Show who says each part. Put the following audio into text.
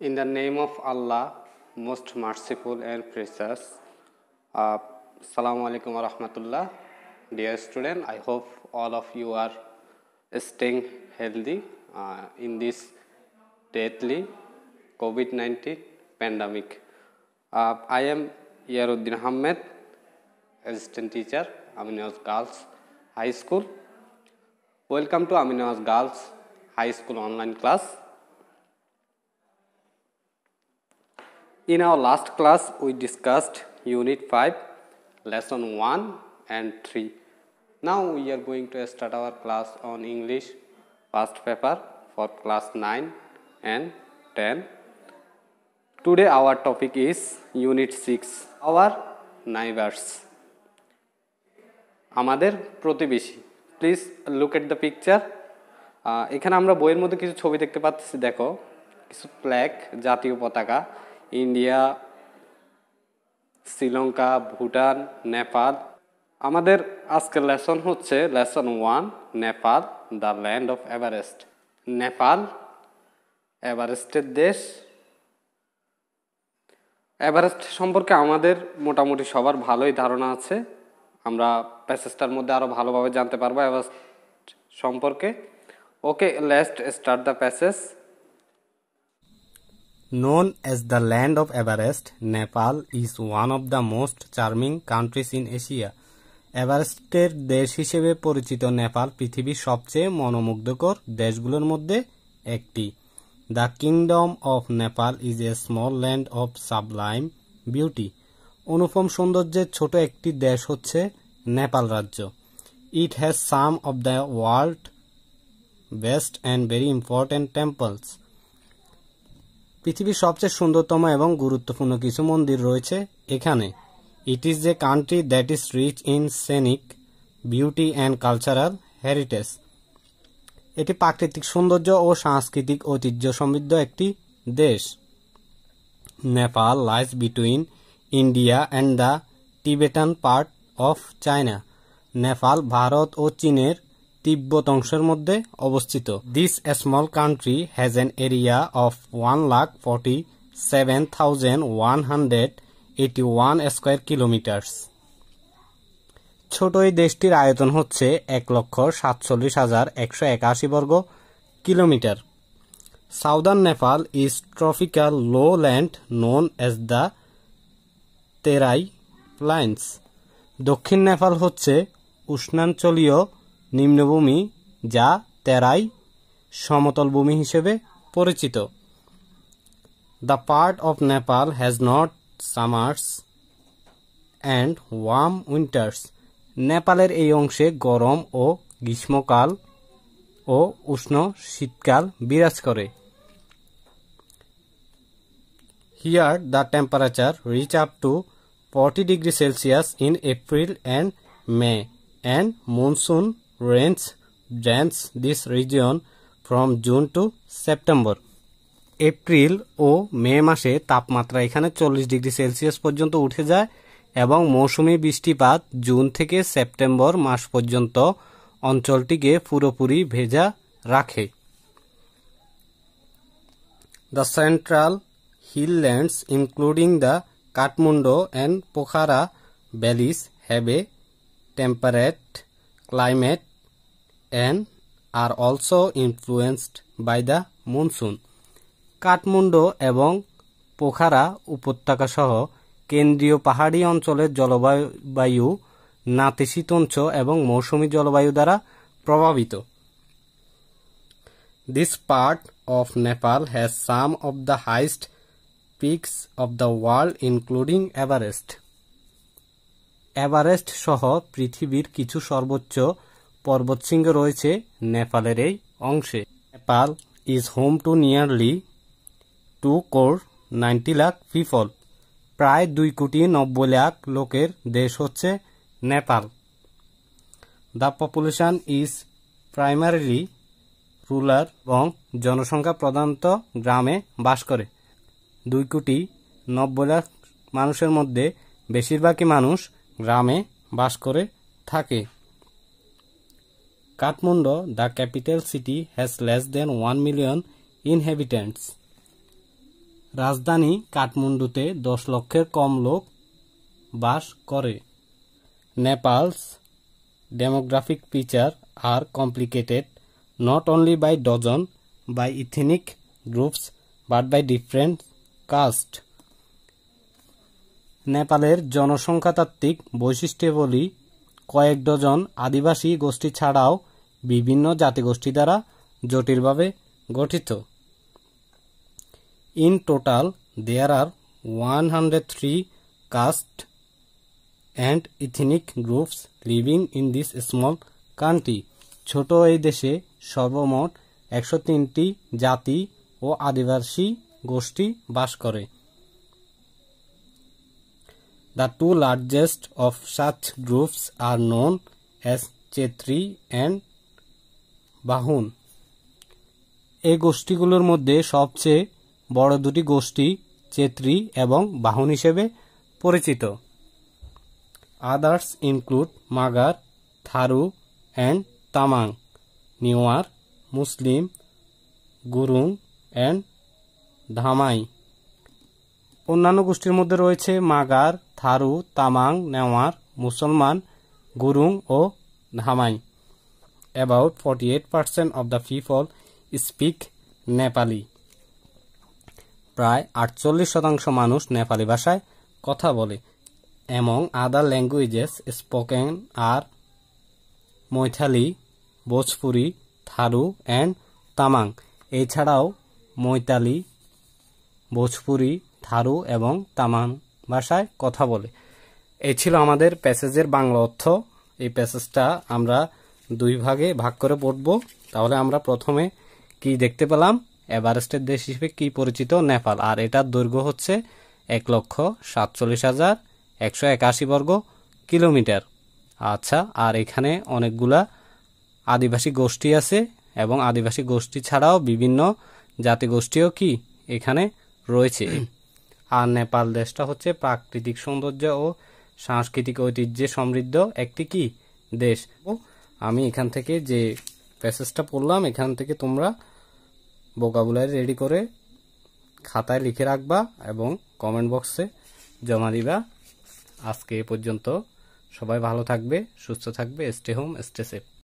Speaker 1: In the name of Allah, most merciful and precious. Uh, Assalamu alaikum wa rahmatullah. Dear student, I hope all of you are staying healthy uh, in this deadly COVID 19 pandemic. Uh, I am Yaruddin Ahmed, assistant teacher, Aminos Girls High School. Welcome to Aminos Girls High School online class. In our last class, we discussed unit 5, lesson 1 and 3. Now, we are going to start our class on English first paper for class 9 and 10. Today, our topic is unit 6, our neighbors. আমাদের প্রতিবেশী please look at the picture এখানে আমরা বইয়ের মধ্যে কিছু ছবি দেখতে পাচ্ছি দেখো কিছু ফ্ল্যাগ জাতীয় পতাকা ইন্ডিয়া শ্রীলঙ্কা ভুটান নেপাল আমাদের আজকের লেসন হচ্ছে lesson one Nepal the land of Everest Nepal এভারেস্টের দেশ এভারেস্ট সম্পর্কে আমাদের মোটামুটি সবার ভালোই ধারণা আছে আমরা প্যাসেজটার মধ্যে আরও ভালোভাবে জানতে পারবো এভারেস্ট সম্পর্কে ওকে লেস্ট start the passage Known as the land of Everest, Nepal is one of the most charming countries in Asia. এভারেস্টের দেশ হিসেবে পরিচিত নেপাল পৃথিবীর সবচেয়ে মনোমুগ্ধকর দেশগুলোর মধ্যে একটি the kingdom of Nepal is a small land of sublime beauty অনুপম সৌন্দর্যের ছোট একটি দেশ হচ্ছে নেপাল রাজ্য it has some of the world best and very important temples পৃথিবীর সবচেয়ে সুন্দরতম এবং গুরুত্বপূর্ণ কিছু মন্দির রয়েছে এখানে it is a country that is rich in scenic beauty and cultural heritage এটি প্রাকৃতিক সৌন্দর্য ও সাংস্কৃতিক ঐতিহ্য সমৃদ্ধ একটি দেশ Nepal lies between India and the Tibetan part of China Nepal ভারত ও চীনের তিব্বত অংশের মধ্যে অবস্থিত this small country has an area of one lakh forty seven thousand one hundred eighty one square kilometres ছোট এই দেশটির আয়তন হচ্ছে এক লক্ষ সাতচল্লিশ হাজার একশো একাশি বর্গ kilometre southern Nepal is tropical low land known as the Terai plains দক্ষিণ নেপাল হচ্ছে উষ্ণাঞ্চলীয় নিম্নভূমি যা তেরাই সমতল ভূমি হিসেবে পরিচিত the part of Nepal has hot summers and warm winters নেপালের এই অংশে গরম ও গ্রীষ্মকাল ও উষ্ণ শীতকাল বিরাজ করে here the temperature reach up to forty degree Celsius in April and May and monsoon rains drains this region from June to September. April ও মে মাসে তাপমাত্রা এখানে চল্লিশ ডিগ্রি সেলসিয়াস পর্যন্ত উঠে যায় এবং মৌসুমি বৃষ্টিপাত জুন থেকে সেপ্টেম্বর মাস পর্যন্ত অঞ্চলটিকে পুরোপুরি ভেজা রাখে the central hill lands including the Kathmandu and Pokhara valleys have a temperate climate and are also influenced by the monsoon. Kathmandu এবং পোখারা উপত্যকাসহ কেন্দ্রীয় পাহাড়ি অঞ্চলের জলবায়ু নাতিশীতঞ্চ এবং মৌসুমি জলবায়ু দ্বারা প্রভাবিত this part of Nepal has some of the highest peaks of the world including Everest Everest সহ পৃথিবীর কিছু সর্বোচ্চ পর্বতশৃঙ্গ রয়েছে নেপালের এই অংশে Nepal is home to nearly two crore ninety lakh people প্রায় দুই কোটি নব্বই লাখ লোকের দেশ হচ্ছে Nepal the population is primarily rural এবং জনসংখ্যা প্রধানত গ্রামে বাস করে দুই কোটি নব্বই লাখ মানুষের মধ্যে বেশিরভাগই মানুষ গ্রামে বাস করে থাকে Kathmandu the capital city has less than one million inhabitants রাজধানী কাঠমান্ডুতে দশ লক্ষের কম লোক বাস করে Nepal's demographic feature are complicated not only by dozen by ethnic groups but by different caste নেপালের জনসংখ্যাতাত্ত্বিক বৈশিষ্ট্যবলী কয়েক ডজন আদিবাসী গোষ্ঠী ছাড়াও বিভিন্ন জাতিগোষ্ঠী দ্বারা জটিলভাবে গঠিত in total there are one hundred three caste and ethnic groups living in this small country ছোট এই দেশে সর্বমোট একশো তিনটি জাতি ও আদিবাসী গোষ্ঠী বাস করে the two largest of such groups are known as Chhetri and Bahun এই গোষ্ঠীগুলোর মধ্যে সবচেয়ে বড় দুটি গোষ্ঠী চেত্রী এবং বাহন হিসেবে পরিচিত others include Magar Tharu and Tamang Newar Muslim Gurung and Damai অন্যান্য গোষ্ঠীর মধ্যে রয়েছে মাগার থারু তামাং নেওয়ার মুসলমান গুরুং ও ধামাই about 48% of the people speak Nepali প্রায় আটচল্লিশ শতাংশ মানুষ নেপালি ভাষায় কথা বলে এবং other languages spoken are Maithili Bhojpuri Tharu and Tamang এছাড়াও মৈতালি ভোজপুরি থারু এবং তামাং ভাষায় কথা বলে এই ছিল আমাদের প্যাসেজের বাংলা অর্থ এই প্যাসেজটা আমরা দুই ভাগে ভাগ করে পড়ব তাহলে আমরা প্রথমে কি দেখতে পেলাম এভারেস্টের দেশ হিসেবে কি পরিচিত নেপাল আর এটার দৈর্ঘ্য হচ্ছে এক লক্ষ সাতচল্লিশ হাজার একশো একাশি বর্গ কিলোমিটার আচ্ছা আর এখানে অনেকগুলা আদিবাসী গোষ্ঠী আছে এবং আদিবাসী গোষ্ঠী ছাড়াও বিভিন্ন জাতিগোষ্ঠীও কি এখানে রয়েছে আর নেপাল দেশটা হচ্ছে প্রাকৃতিক সৌন্দর্য ও সাংস্কৃতিক ঐতিহ্যে সমৃদ্ধ একটি কি দেশ আমি এখান থেকে যে প্যাসেজটা পড়লাম এখান থেকে তোমরা বোকাবুলারি রেডি করে খাতায় লিখে রাখবা এবং কমেন্ট বক্সে জমা দিবা আজকে এ পর্যন্ত সবাই ভালো থাকবে সুস্থ থাকবে স্টে হোম স্টে সেফ